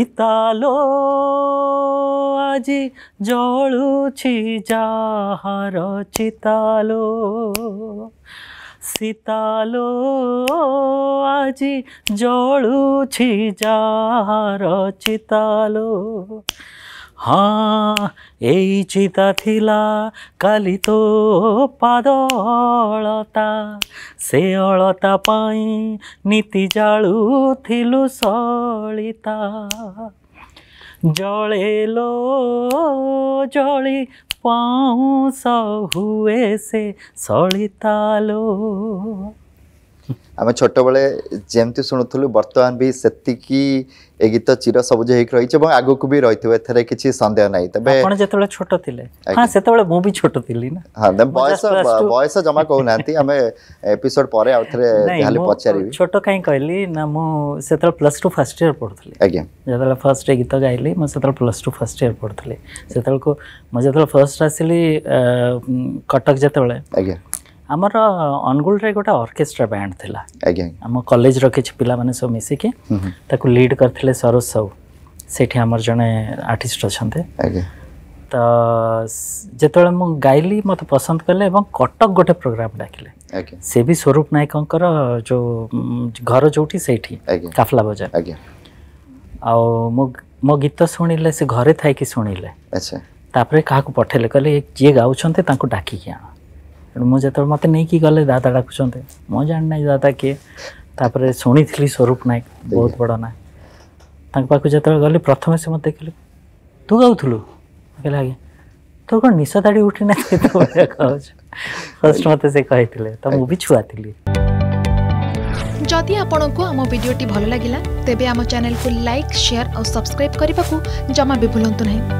पिता लो आज जलुची जहार चितालो सीतालो आज जलुची जहार लो हाँ चित कली तो पाद से अलता पाई नीति जाड़ू सलिता जले लो जली पाऊ हुए से सलिता लो ଆମେ ଛୋଟବେଳେ ଯେମିତି ଶୁଣୁଥିଲୁ ବର୍ତ୍ତମାନ ବି ସେତିକି ଏ ଗୀତ ଚିର ସବୁଜ ହେଇକି ରହିଛି ଏବଂ ଆଗକୁ ବି ରହିଥିବ ଏଥିରେ କିଛି ସନ୍ଦେହ ନାହିଁ ତେବେ ଆପଣ ଯେତେବେଳେ ଛୋଟ ଥିଲେ ହଁ ସେତେବେଳେ ମୁଁ ବି ଛୋଟ ଥିଲି ନା ହଁ ବୟସ ବୟସ ଜମା କହୁନାହାନ୍ତି ଆମେ ଏପିସୋଡ ପରେ ଆଉ ଥରେ ଯାହାଲେ ପଚାରିବି ଛୋଟ କାହିଁ କହିଲି ନା ମୁଁ ସେତେବେଳେ ପ୍ଲସ୍ ଟୁ ଫାର୍ଷ୍ଟ ଇୟର ପଢ଼ୁଥିଲି ଆଜ୍ଞା ଯେତେବେଳେ ଫାର୍ଷ୍ଟ ଗୀତ ଗାଇଲି ମୁଁ ସେତେବେଳେ ପ୍ଲସ୍ ଟୁ ଫାର୍ଷ୍ଟ ଇୟର ପଢ଼ୁଥିଲି ସେତେବେଳକୁ ମୁଁ ଯେତେବେଳେ ଫାର୍ଷ୍ଟ ଆସିଲି କଟକ ଯେତେବେଳେ ଆଜ୍ଞା ଆମର ଅନୁଗୁଳରେ ଗୋଟେ ଅର୍କେଷ୍ଟ୍ରା ବ୍ୟାଣ୍ଡ ଥିଲା ଆଜ୍ଞା ଆମ କଲେଜର କିଛି ପିଲାମାନେ ସବୁ ମିଶିକି ତାକୁ ଲିଡ୍ କରିଥିଲେ ସରୋଜ ସାହୁ ସେଠି ଆମର ଜଣେ ଆର୍ଟିଷ୍ଟ ଅଛନ୍ତି ଆଜ୍ଞା ତ ଯେତେବେଳେ ମୁଁ ଗାଇଲି ମୋତେ ପସନ୍ଦ କଲେ ଏବଂ କଟକ ଗୋଟେ ପ୍ରୋଗ୍ରାମ୍ ଡାକିଲେ ସେ ବି ସ୍ୱରୂପ ନାୟକଙ୍କର ଯେଉଁ ଘର ଯେଉଁଠି ସେଇଠି କାଫଲା ବଜାର ଆଉ ମୁଁ ମୋ ଗୀତ ଶୁଣିଲେ ସେ ଘରେ ଥାଇକି ଶୁଣିଲେ ତାପରେ କାହାକୁ ପଠେଇଲେ କହିଲେ କିଏ ଗାଉଛନ୍ତି ତାଙ୍କୁ ଡାକିକି ଆଣ मुझे मत नहीं कि गले दादा डाक मुझ जानी ना दादा किए तापर शुणी स्वरूप नायक बहुत बड़ा ना तक जो गली प्रथम से मत देखिल तू गाथलु कहे आज तो कौन निशा दाड़ी उठी ना फर्स्ट मत से कही तो मुझे छुआ थी जदि आपंको आम भिडी भल लगा तेब चेल को लाइक सेयार और सब्सक्राइब करने को जमा भी भूलु